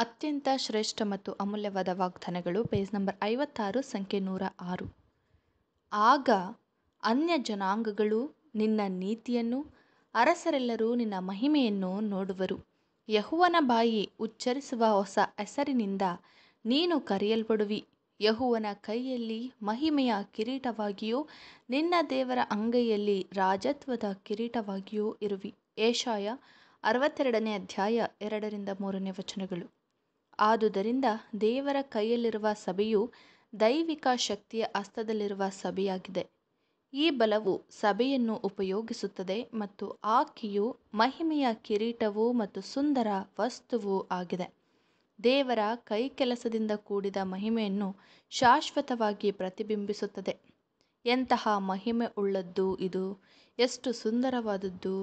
ಅತ್ಯಂತ ಶ್ರೇಷ್ಠ ಮತ್ತು ಅಮೂಲ್ಯವಾದ ವಾಗ್ದಾನಗಳು ಪೇಜ್ ನಂಬರ್ ಐವತ್ತಾರು ಸಂಖ್ಯೆ ನೂರ ಆರು ಆಗ ಅನ್ಯ ಜನಾಂಗಗಳು ನಿನ್ನ ನೀತಿಯನ್ನು ಅರಸರೆಲ್ಲರೂ ನಿನ್ನ ಮಹಿಮೆಯನ್ನು ನೋಡುವರು ಯಹುವನ ಬಾಯಿ ಉಚ್ಚರಿಸುವ ಹೊಸ ಹೆಸರಿನಿಂದ ನೀನು ಕರೆಯಲ್ಪಡುವಿ ಯಹುವನ ಕೈಯಲ್ಲಿ ಮಹಿಮೆಯ ಕಿರೀಟವಾಗಿಯೂ ನಿನ್ನ ದೇವರ ಅಂಗೈಯಲ್ಲಿ ರಾಜತ್ವದ ಕಿರೀಟವಾಗಿಯೂ ಇರುವಿ ಏಷಾಯ ಅರವತ್ತೆರಡನೇ ಅಧ್ಯಾಯ ಎರಡರಿಂದ ಮೂರನೇ ವಚನಗಳು ಆದುದರಿಂದ ದೇವರ ಕೈಯಲ್ಲಿರುವ ಸಭೆಯು ದೈವಿಕ ಶಕ್ತಿಯ ಹಸ್ತದಲ್ಲಿರುವ ಸಭೆಯಾಗಿದೆ ಈ ಬಲವು ಸಭೆಯನ್ನು ಉಪಯೋಗಿಸುತ್ತದೆ ಮತ್ತು ಆಕೆಯು ಮಹಿಮೆಯ ಕಿರೀಟವೂ ಮತ್ತು ಸುಂದರ ವಸ್ತುವೂ ಆಗಿದೆ ದೇವರ ಕೈಕೆಲಸದಿಂದ ಕೂಡಿದ ಮಹಿಮೆಯನ್ನು ಶಾಶ್ವತವಾಗಿ ಪ್ರತಿಬಿಂಬಿಸುತ್ತದೆ ಎಂತಹ ಮಹಿಮೆ ಉಳ್ಳದ್ದು ಇದು ಎಷ್ಟು ಸುಂದರವಾದದ್ದು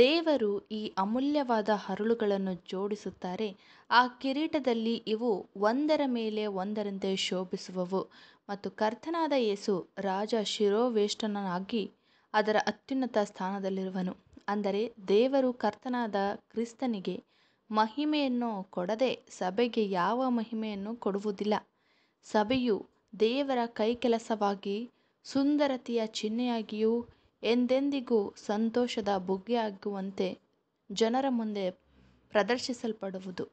ದೇವರು ಈ ಅಮೂಲ್ಯವಾದ ಹರಳುಗಳನ್ನು ಜೋಡಿಸುತ್ತಾರೆ ಆ ಕಿರೀಟದಲ್ಲಿ ಇವು ಒಂದರ ಮೇಲೆ ಒಂದರಂತೆ ಶೋಭಿಸುವವು ಮತ್ತು ಕರ್ತನಾದ ಯೇಸು ರಾಜ ಶಿರೋವೇಷ್ಟನಾಗಿ ಅದರ ಅತ್ಯುನ್ನತ ಸ್ಥಾನದಲ್ಲಿರುವನು ಅಂದರೆ ದೇವರು ಕರ್ತನಾದ ಕ್ರಿಸ್ತನಿಗೆ ಮಹಿಮೆಯನ್ನು ಕೊಡದೆ ಸಭೆಗೆ ಯಾವ ಮಹಿಮೆಯನ್ನು ಕೊಡುವುದಿಲ್ಲ ಸಭೆಯು ದೇವರ ಕೆಲಸವಾಗಿ ಸುಂದರತೆಯ ಚಿಹ್ನೆಯಾಗಿಯೂ ಎಂದೆಂದಿಗೂ ಸಂತೋಷದ ಬುಗ್ಗೆ ಆಗುವಂತೆ ಜನರ ಮುಂದೆ ಪ್ರದರ್ಶಿಸಲ್ಪಡುವುದು